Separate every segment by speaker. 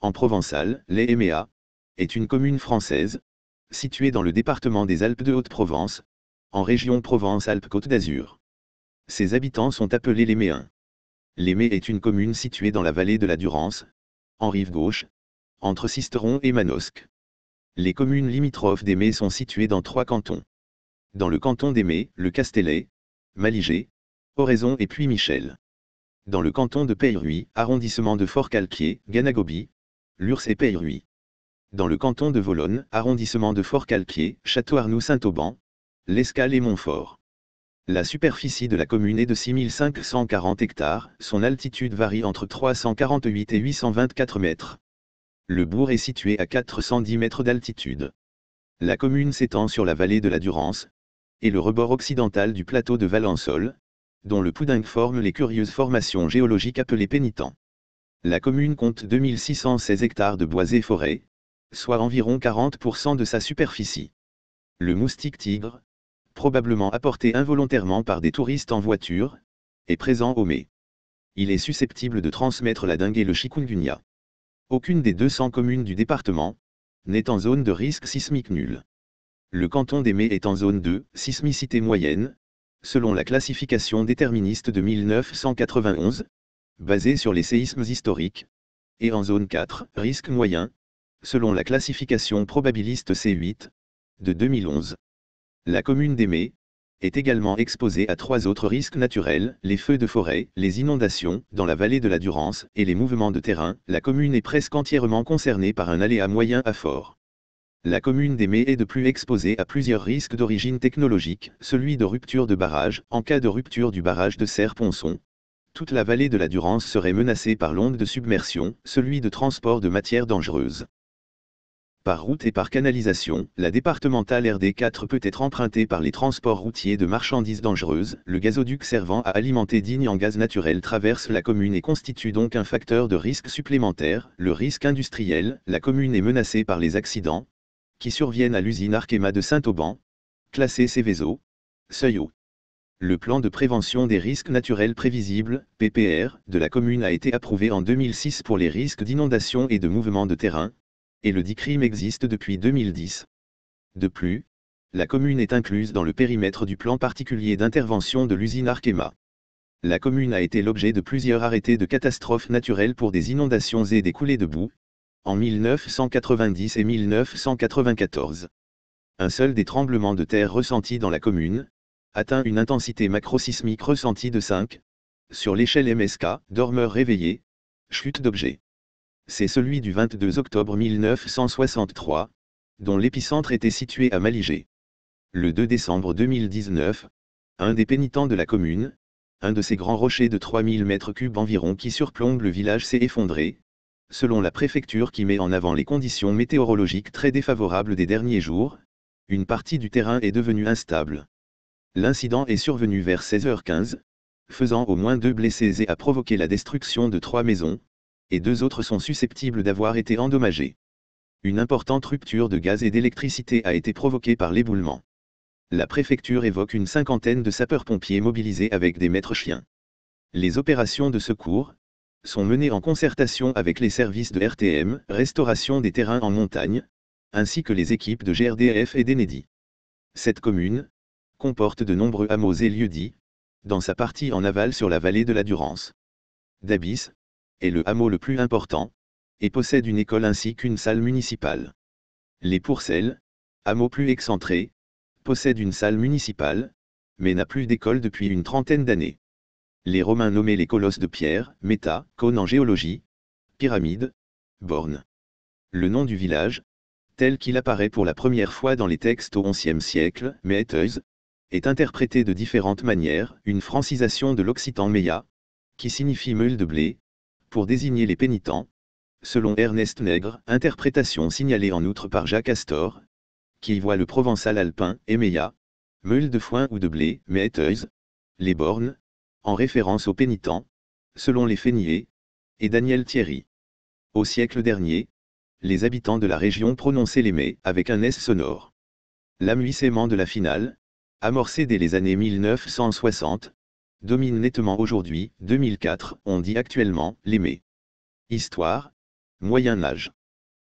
Speaker 1: en provençal, les est une commune française, située dans le département des Alpes de Haute-Provence, en région Provence-Alpes-Côte d'Azur. Ses habitants sont appelés les L'Émé est une commune située dans la vallée de la Durance, en rive gauche, entre Sisteron et Manosque. Les communes limitrophes d'Émé sont situées dans trois cantons. Dans le canton d'Émé, le Castellet, Maligé, Oraison et Puy-Michel. Dans le canton de Peyruis, arrondissement de Fort-Calquier, Ganagobi, l'Urs et Peyruy. Dans le canton de Vologne, arrondissement de fort calpier château Château-Arnoux-Saint-Auban, l'Escale et Montfort. La superficie de la commune est de 6540 hectares, son altitude varie entre 348 et 824 mètres. Le bourg est situé à 410 mètres d'altitude. La commune s'étend sur la vallée de la Durance, et le rebord occidental du plateau de Valensole, dont le Pouding forme les curieuses formations géologiques appelées pénitents. La commune compte 2616 hectares de bois et forêts, soit environ 40% de sa superficie. Le moustique tigre, probablement apporté involontairement par des touristes en voiture, est présent au mai. Il est susceptible de transmettre la dengue et le chikungunya. Aucune des 200 communes du département n'est en zone de risque sismique nul. Le canton des Mets est en zone de « sismicité moyenne, selon la classification déterministe de 1991, Basé sur les séismes historiques, et en zone 4, risque moyen, selon la classification probabiliste C8, de 2011. La commune d'Aimé est également exposée à trois autres risques naturels, les feux de forêt, les inondations dans la vallée de la Durance et les mouvements de terrain. La commune est presque entièrement concernée par un aléa moyen à fort. La commune d'Aimé est de plus exposée à plusieurs risques d'origine technologique, celui de rupture de barrage en cas de rupture du barrage de Serre-Ponçon, toute la vallée de la Durance serait menacée par l'onde de submersion, celui de transport de matières dangereuses. Par route et par canalisation, la départementale RD4 peut être empruntée par les transports routiers de marchandises dangereuses. Le gazoduc servant à alimenter Digne en gaz naturel traverse la commune et constitue donc un facteur de risque supplémentaire. Le risque industriel, la commune est menacée par les accidents qui surviennent à l'usine Arkema de Saint-Auban, classée Céveso, Seuillot. Le plan de prévention des risques naturels prévisibles, PPR, de la commune a été approuvé en 2006 pour les risques d'inondation et de mouvement de terrain, et le DICRIM existe depuis 2010. De plus, la commune est incluse dans le périmètre du plan particulier d'intervention de l'usine Arkema. La commune a été l'objet de plusieurs arrêtés de catastrophes naturelles pour des inondations et des coulées de boue, en 1990 et 1994. Un seul des tremblements de terre ressentis dans la commune, atteint une intensité macrosismique ressentie de 5, sur l'échelle MSK, dormeur réveillé, chute d'objet. C'est celui du 22 octobre 1963, dont l'épicentre était situé à Maligé. Le 2 décembre 2019, un des pénitents de la commune, un de ces grands rochers de 3000 m3 environ qui surplombe le village s'est effondré, selon la préfecture qui met en avant les conditions météorologiques très défavorables des derniers jours, une partie du terrain est devenue instable. L'incident est survenu vers 16h15, faisant au moins deux blessés et a provoqué la destruction de trois maisons, et deux autres sont susceptibles d'avoir été endommagées. Une importante rupture de gaz et d'électricité a été provoquée par l'éboulement. La préfecture évoque une cinquantaine de sapeurs-pompiers mobilisés avec des maîtres chiens. Les opérations de secours sont menées en concertation avec les services de RTM, restauration des terrains en montagne, ainsi que les équipes de GRDF et d'Enedi. Cette commune, comporte de nombreux hameaux et lieux-dits, dans sa partie en aval sur la vallée de la Durance. Dabis est le hameau le plus important, et possède une école ainsi qu'une salle municipale. Les Pourcelles, hameau plus excentré, possède une salle municipale, mais n'a plus d'école depuis une trentaine d'années. Les Romains nommaient les colosses de pierre, méta, cône en géologie, pyramide, borne. Le nom du village, tel qu'il apparaît pour la première fois dans les textes au XIe siècle, est interprétée de différentes manières, une francisation de l'occitan meia, qui signifie meule de blé, pour désigner les pénitents, selon Ernest Nègre, interprétation signalée en outre par Jacques Astor, qui y voit le provençal alpin et meule de foin ou de blé, meteuse, les bornes, en référence aux pénitents, selon les Féniers, et Daniel Thierry. Au siècle dernier, les habitants de la région prononçaient les mé » avec un S sonore. L'amuissement de la finale, amorcé dès les années 1960, domine nettement aujourd'hui, 2004, on dit actuellement, l'Aimé. Histoire, Moyen Âge.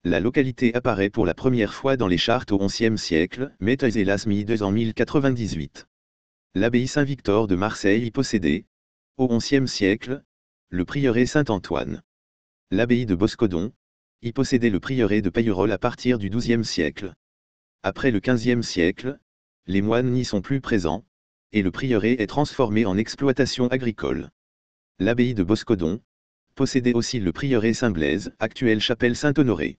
Speaker 1: La localité apparaît pour la première fois dans les chartes au XIe siècle, mais et Lasmi deux en 1098. L'abbaye Saint-Victor de Marseille y possédait, au XIe siècle, le prieuré Saint-Antoine. L'abbaye de Boscodon, y possédait le prieuré de Payerol à partir du XIIe siècle. Après le XVe siècle, les moines n'y sont plus présents, et le prieuré est transformé en exploitation agricole. L'abbaye de Boscodon possédait aussi le prieuré Saint-Blaise, actuelle chapelle Saint-Honoré.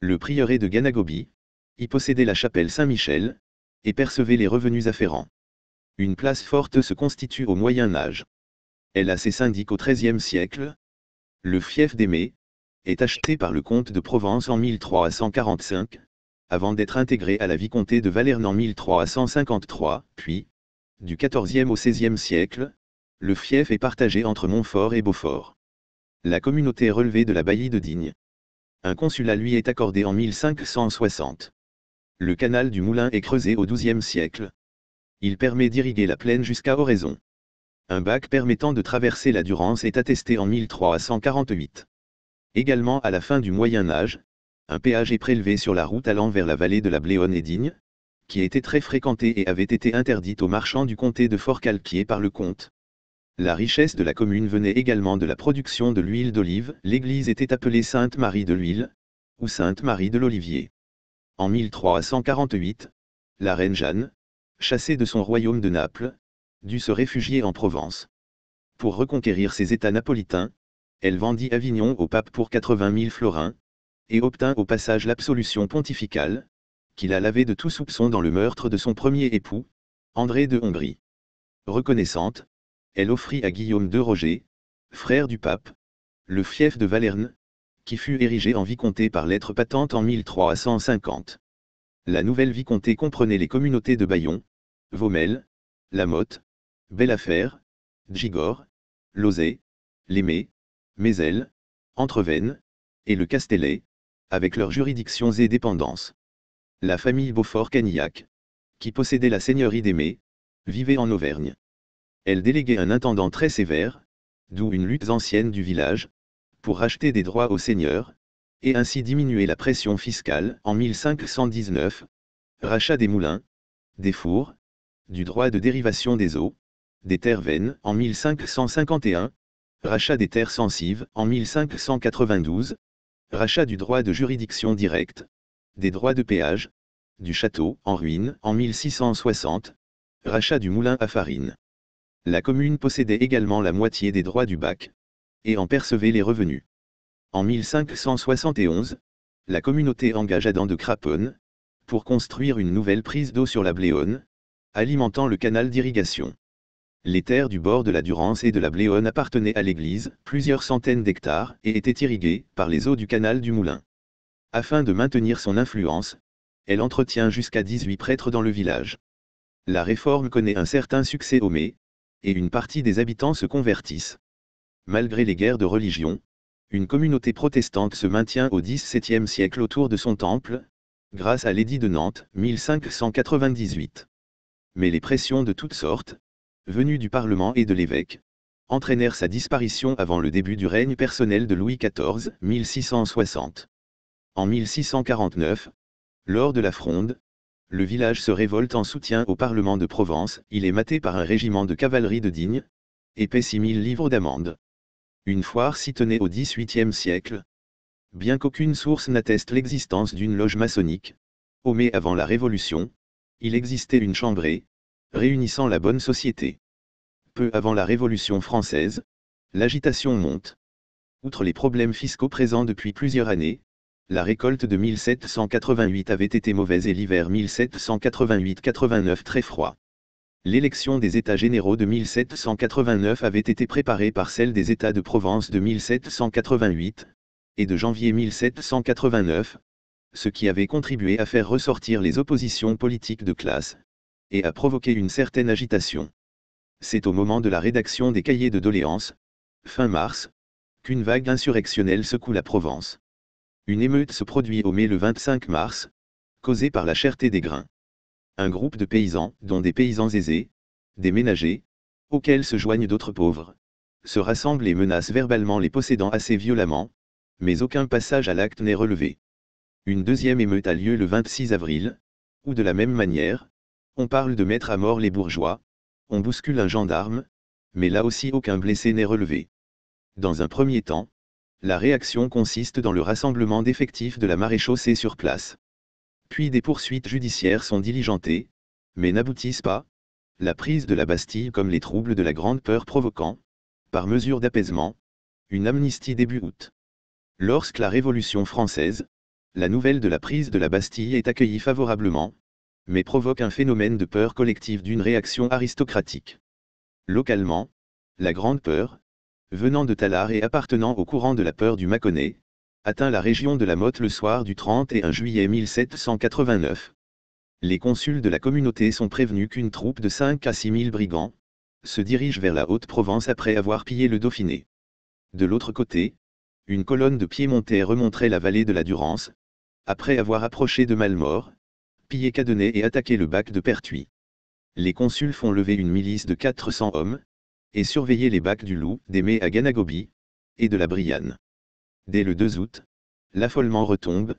Speaker 1: Le prieuré de Ganagobi y possédait la chapelle Saint-Michel, et percevait les revenus afférents. Une place forte se constitue au Moyen Âge. Elle a ses syndics au XIIIe siècle. Le fief d'Aimé est acheté par le comte de Provence en 1345, avant d'être intégré à la vicomté de Valerne en 1353, puis, du XIVe au XVIe siècle, le fief est partagé entre Montfort et Beaufort. La communauté est relevée de la baillie de Digne. Un consulat lui est accordé en 1560. Le canal du Moulin est creusé au 12e siècle. Il permet d'irriguer la plaine jusqu'à Oraison. Un bac permettant de traverser la Durance est attesté en 1348. Également à la fin du Moyen Âge, un péage est prélevé sur la route allant vers la vallée de la Bléone et Digne, qui était très fréquentée et avait été interdite aux marchands du comté de fort par le comte. La richesse de la commune venait également de la production de l'huile d'olive, l'église était appelée Sainte-Marie de l'Huile, ou Sainte-Marie de l'Olivier. En 1348, la reine Jeanne, chassée de son royaume de Naples, dut se réfugier en Provence. Pour reconquérir ses états napolitains, elle vendit Avignon au pape pour 80 000 florins, et obtint au passage l'absolution pontificale, qu'il a lavé de tout soupçon dans le meurtre de son premier époux, André de Hongrie. Reconnaissante, elle offrit à Guillaume de Roger, frère du pape, le fief de Valerne, qui fut érigé en vicomté par lettre patente en 1350. La nouvelle vicomté comprenait les communautés de Bayon, Vaumel, La Motte, Belle-Affaire, Gigor, Lauzet, Lémé, Mézel, Entrevennes, et le Castellet, avec leurs juridictions et dépendances. La famille beaufort cagnac qui possédait la seigneurie d'Aimé, vivait en Auvergne. Elle déléguait un intendant très sévère, d'où une lutte ancienne du village, pour racheter des droits aux seigneurs, et ainsi diminuer la pression fiscale en 1519, rachat des moulins, des fours, du droit de dérivation des eaux, des terres veines en 1551, rachat des terres sensives en 1592, rachat du droit de juridiction directe, des droits de péage, du château en ruine en 1660, rachat du moulin à farine. La commune possédait également la moitié des droits du bac, et en percevait les revenus. En 1571, la communauté engagea dans de Craponne, pour construire une nouvelle prise d'eau sur la Bléone, alimentant le canal d'irrigation. Les terres du bord de la Durance et de la Bléone appartenaient à l'église, plusieurs centaines d'hectares, et étaient irriguées par les eaux du canal du Moulin. Afin de maintenir son influence, elle entretient jusqu'à 18 prêtres dans le village. La réforme connaît un certain succès au mai, et une partie des habitants se convertissent. Malgré les guerres de religion, une communauté protestante se maintient au XVIIe siècle autour de son temple, grâce à l'édit de Nantes 1598. Mais les pressions de toutes sortes, venus du Parlement et de l'évêque, entraînèrent sa disparition avant le début du règne personnel de Louis XIV 1660. En 1649, lors de la Fronde, le village se révolte en soutien au Parlement de Provence, il est maté par un régiment de cavalerie de Digne, et paie 6000 livres d'amende. Une foire s'y tenait au XVIIIe siècle. Bien qu'aucune source n'atteste l'existence d'une loge maçonnique, au mai avant la Révolution, il existait une chambrée, réunissant la bonne société. Peu avant la Révolution française, l'agitation monte. Outre les problèmes fiscaux présents depuis plusieurs années, la récolte de 1788 avait été mauvaise et l'hiver 1788-89 très froid. L'élection des États généraux de 1789 avait été préparée par celle des États de Provence de 1788, et de janvier 1789, ce qui avait contribué à faire ressortir les oppositions politiques de classe, et a provoqué une certaine agitation. C'est au moment de la rédaction des cahiers de doléances, fin mars, qu'une vague insurrectionnelle secoue la Provence. Une émeute se produit au mai le 25 mars, causée par la cherté des grains. Un groupe de paysans, dont des paysans aisés, des ménagers, auxquels se joignent d'autres pauvres, se rassemblent et menacent verbalement les possédants assez violemment, mais aucun passage à l'acte n'est relevé. Une deuxième émeute a lieu le 26 avril, où de la même manière, on parle de mettre à mort les bourgeois, on bouscule un gendarme, mais là aussi aucun blessé n'est relevé. Dans un premier temps, la réaction consiste dans le rassemblement d'effectifs de la maréchaussée sur place. Puis des poursuites judiciaires sont diligentées, mais n'aboutissent pas, la prise de la Bastille comme les troubles de la Grande Peur provoquant, par mesure d'apaisement, une amnistie début août. Lorsque la Révolution française, la nouvelle de la prise de la Bastille est accueillie favorablement, mais provoque un phénomène de peur collective d'une réaction aristocratique. Localement, la grande peur, venant de Talar et appartenant au courant de la peur du Mâconnais, atteint la région de la Motte le soir du 31 juillet 1789. Les consuls de la communauté sont prévenus qu'une troupe de 5 à 6 000 brigands se dirige vers la Haute-Provence après avoir pillé le Dauphiné. De l'autre côté, une colonne de piémontais remonterait la vallée de la Durance, après avoir approché de Malmort, piller Cadenet et attaquer le bac de Pertuis. Les consuls font lever une milice de 400 hommes, et surveiller les bacs du Loup, des Mets à Ganagobi, et de la Brianne. Dès le 2 août, l'affolement retombe,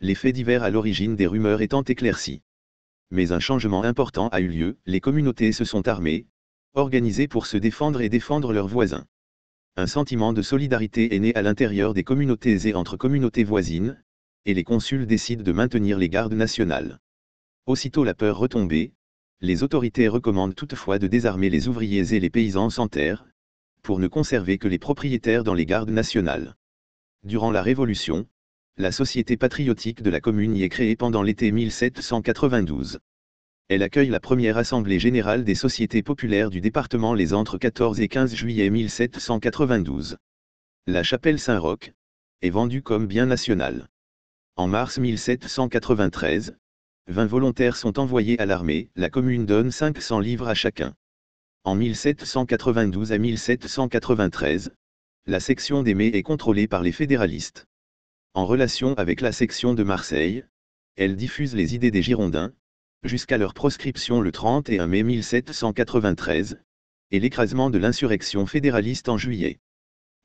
Speaker 1: les faits divers à l'origine des rumeurs étant éclaircis. Mais un changement important a eu lieu, les communautés se sont armées, organisées pour se défendre et défendre leurs voisins. Un sentiment de solidarité est né à l'intérieur des communautés et entre communautés voisines, et les consuls décident de maintenir les gardes nationales. Aussitôt la peur retombée, les autorités recommandent toutefois de désarmer les ouvriers et les paysans sans terre, pour ne conserver que les propriétaires dans les gardes nationales. Durant la Révolution, la Société patriotique de la Commune y est créée pendant l'été 1792. Elle accueille la première Assemblée générale des sociétés populaires du département les entre 14 et 15 juillet 1792. La chapelle Saint-Roch est vendue comme bien national. En mars 1793, 20 volontaires sont envoyés à l'armée, la commune donne 500 livres à chacun. En 1792 à 1793, la section des Mets est contrôlée par les fédéralistes. En relation avec la section de Marseille, elle diffuse les idées des Girondins, jusqu'à leur proscription le 31 mai 1793, et l'écrasement de l'insurrection fédéraliste en juillet.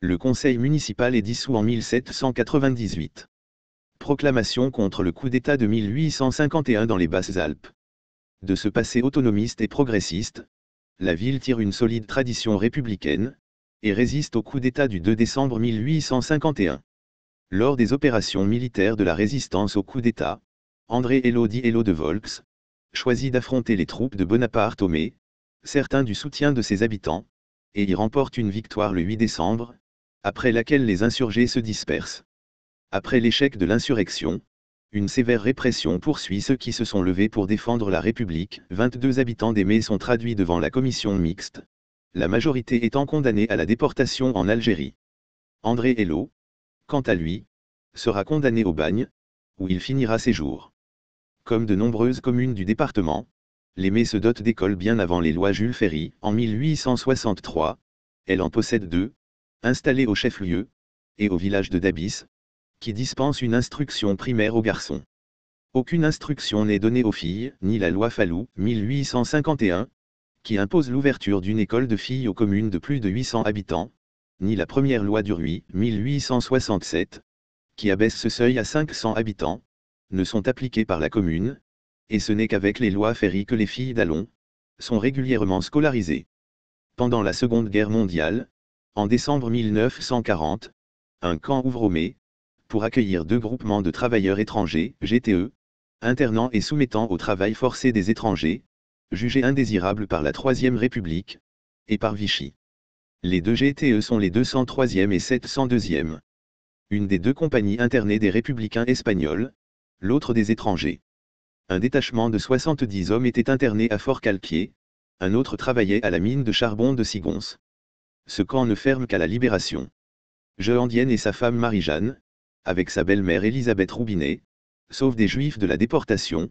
Speaker 1: Le conseil municipal est dissous en 1798 proclamation contre le coup d'État de 1851 dans les Basses-Alpes. De ce passé autonomiste et progressiste, la ville tire une solide tradition républicaine, et résiste au coup d'État du 2 décembre 1851. Lors des opérations militaires de la résistance au coup d'État, André Elodie Hélo de Volx, choisit d'affronter les troupes de Bonaparte au mai, certain du soutien de ses habitants, et y remporte une victoire le 8 décembre, après laquelle les insurgés se dispersent. Après l'échec de l'insurrection, une sévère répression poursuit ceux qui se sont levés pour défendre la République. 22 habitants des sont traduits devant la commission mixte, la majorité étant condamnée à la déportation en Algérie. André Hello, quant à lui, sera condamné au bagne, où il finira ses jours. Comme de nombreuses communes du département, les se dote d'écoles bien avant les lois Jules Ferry. En 1863, elle en possède deux, installées au chef-lieu, et au village de Dabis, qui dispense une instruction primaire aux garçons. Aucune instruction n'est donnée aux filles, ni la loi Fallou, 1851, qui impose l'ouverture d'une école de filles aux communes de plus de 800 habitants, ni la première loi Duruy, 1867, qui abaisse ce seuil à 500 habitants, ne sont appliquées par la commune, et ce n'est qu'avec les lois Ferry que les filles d'allon sont régulièrement scolarisées. Pendant la Seconde Guerre mondiale, en décembre 1940, un camp ouvre pour accueillir deux groupements de travailleurs étrangers, GTE, internant et soumettant au travail forcé des étrangers, jugés indésirables par la Troisième République, et par Vichy. Les deux GTE sont les 203e et 702e. Une des deux compagnies internées des républicains espagnols, l'autre des étrangers. Un détachement de 70 hommes était interné à Fort Calquier, un autre travaillait à la mine de charbon de Sigons. Ce camp ne ferme qu'à la libération. Jeandienne et sa femme Marie-Jeanne, avec sa belle-mère Elisabeth Roubinet, sauvent des Juifs de la déportation,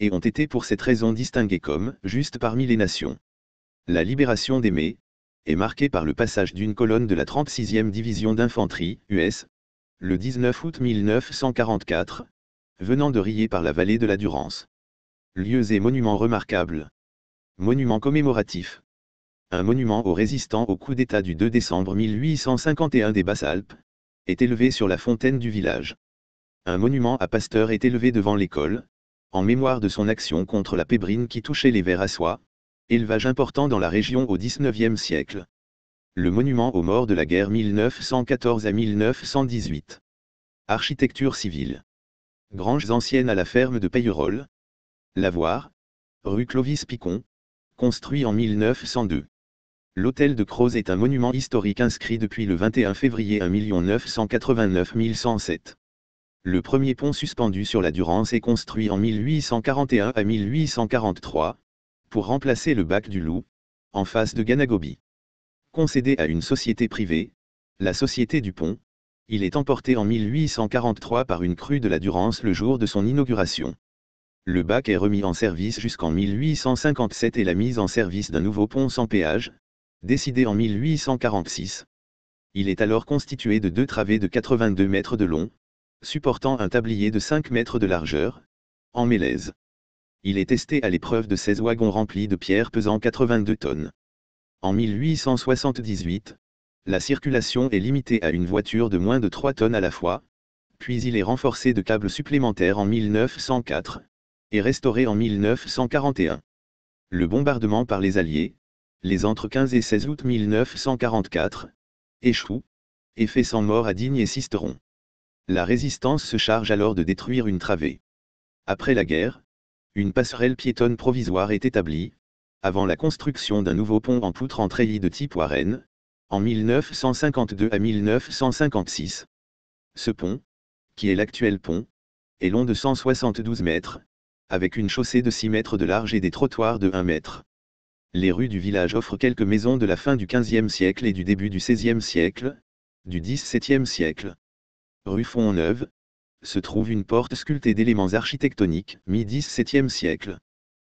Speaker 1: et ont été pour cette raison distingués comme juste parmi les nations. La libération des est marquée par le passage d'une colonne de la 36e division d'infanterie, US, le 19 août 1944, venant de rier par la vallée de la Durance. Lieux et monuments remarquables. Monument commémoratif. Un monument aux résistants au coup d'État du 2 décembre 1851 des Basses-Alpes, est élevé sur la fontaine du village. Un monument à Pasteur est élevé devant l'école, en mémoire de son action contre la pébrine qui touchait les vers à soie, élevage important dans la région au XIXe siècle. Le monument aux morts de la guerre 1914 à 1918. Architecture civile. Granges anciennes à la ferme de Peyrolles. Lavoir. Rue Clovis Picon. Construit en 1902. L'hôtel de Croze est un monument historique inscrit depuis le 21 février 1989 989 107. Le premier pont suspendu sur la Durance est construit en 1841 à 1843, pour remplacer le bac du Loup, en face de Ganagobi. Concédé à une société privée, la Société du Pont, il est emporté en 1843 par une crue de la Durance le jour de son inauguration. Le bac est remis en service jusqu'en 1857 et la mise en service d'un nouveau pont sans péage, décidé en 1846. Il est alors constitué de deux travées de 82 mètres de long, supportant un tablier de 5 mètres de largeur, en mélèze. Il est testé à l'épreuve de 16 wagons remplis de pierres pesant 82 tonnes. En 1878, la circulation est limitée à une voiture de moins de 3 tonnes à la fois, puis il est renforcé de câbles supplémentaires en 1904, et restauré en 1941. Le bombardement par les Alliés, les entre 15 et 16 août 1944, échouent, et fait sans mort à Digne et Sisteron. La résistance se charge alors de détruire une travée. Après la guerre, une passerelle piétonne provisoire est établie, avant la construction d'un nouveau pont en poutre en treillis de type Warren, en 1952 à 1956. Ce pont, qui est l'actuel pont, est long de 172 mètres, avec une chaussée de 6 mètres de large et des trottoirs de 1 mètre les rues du village offrent quelques maisons de la fin du XVe siècle et du début du XVIe siècle, du XVIIe siècle. Rue Font-Neuve, se trouve une porte sculptée d'éléments architectoniques, mi-XVIIe siècle.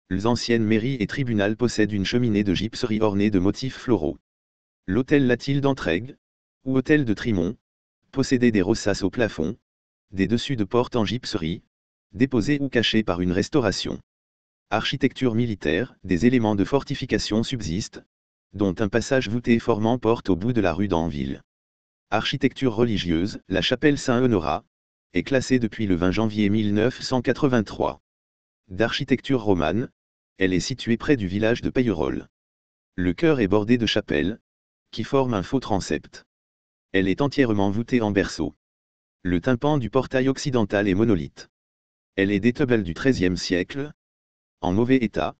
Speaker 1: Les anciennes mairies et tribunales possèdent une cheminée de gypserie ornée de motifs floraux. L'hôtel Latil d'Entraigue, ou hôtel de Trimont, possédait des rossasses au plafond, des dessus de portes en gypserie, déposées ou cachées par une restauration architecture militaire, des éléments de fortification subsistent, dont un passage voûté formant porte au bout de la rue d'Anville. Architecture religieuse, la chapelle Saint-Honorat, est classée depuis le 20 janvier 1983. D'architecture romane, elle est située près du village de Payrolles. Le chœur est bordé de chapelles, qui forment un faux transept. Elle est entièrement voûtée en berceau. Le tympan du portail occidental est monolithe. Elle est d'étable du XIIIe siècle, en mauvais état.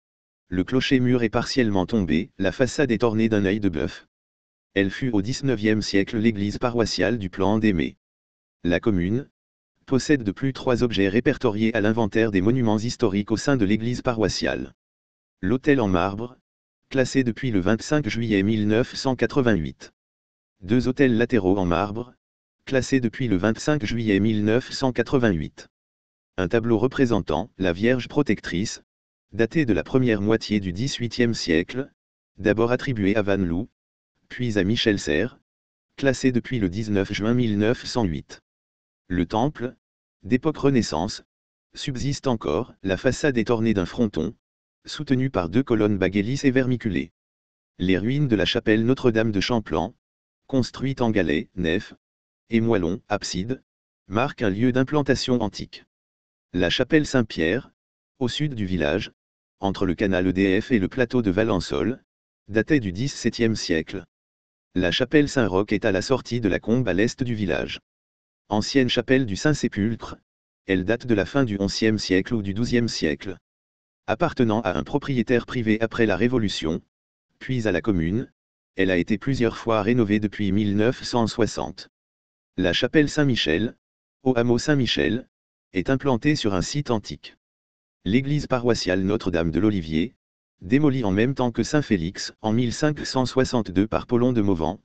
Speaker 1: Le clocher-mur est partiellement tombé, la façade est ornée d'un œil de bœuf. Elle fut au XIXe siècle l'église paroissiale du plan d'Aimé. La commune possède de plus trois objets répertoriés à l'inventaire des monuments historiques au sein de l'église paroissiale. L'autel en marbre, classé depuis le 25 juillet 1988. Deux autels latéraux en marbre, classés depuis le 25 juillet 1988. Un tableau représentant la Vierge protectrice, daté de la première moitié du XVIIIe siècle, d'abord attribué à Van Loo, puis à Michel Serre, classé depuis le 19 juin 1908. Le temple, d'époque Renaissance, subsiste encore, la façade est ornée d'un fronton, soutenu par deux colonnes lisses et vermiculées. Les ruines de la chapelle Notre-Dame de Champlan, construite en galets, nef, et moellons, abside, marquent un lieu d'implantation antique. La chapelle Saint-Pierre, au sud du village, entre le canal EDF et le plateau de Valensol, datait du XVIIe siècle. La chapelle Saint-Roch est à la sortie de la combe à l'est du village. Ancienne chapelle du Saint-Sépulcre, elle date de la fin du XIe siècle ou du XIIe siècle. Appartenant à un propriétaire privé après la Révolution, puis à la commune, elle a été plusieurs fois rénovée depuis 1960. La chapelle Saint-Michel, au hameau Saint-Michel, est implantée sur un site antique l'église paroissiale Notre-Dame de l'Olivier, démolie en même temps que Saint-Félix en 1562 par Paulon de Mauvent,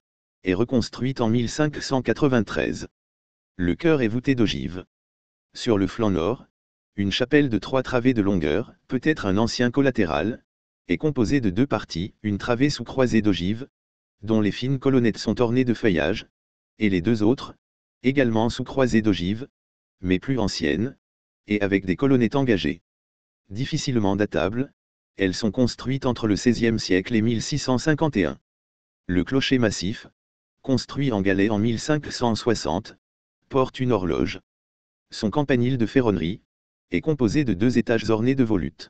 Speaker 1: est reconstruite en 1593. Le chœur est voûté d'ogives. Sur le flanc nord, une chapelle de trois travées de longueur, peut-être un ancien collatéral, est composée de deux parties, une travée sous croisée d'ogives, dont les fines colonnettes sont ornées de feuillages, et les deux autres, également sous croisée d'ogives, mais plus anciennes, et avec des colonnettes engagées difficilement datables, elles sont construites entre le XVIe siècle et 1651. Le clocher massif, construit en galet en 1560, porte une horloge. Son campanile de ferronnerie est composé de deux étages ornés de volutes.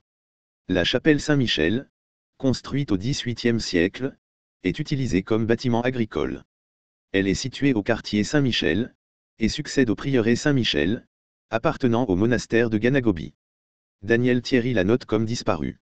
Speaker 1: La chapelle Saint-Michel, construite au XVIIIe siècle, est utilisée comme bâtiment agricole. Elle est située au quartier Saint-Michel, et succède au prieuré Saint-Michel, appartenant au monastère de Ganagobi. Daniel Thierry la note comme disparue.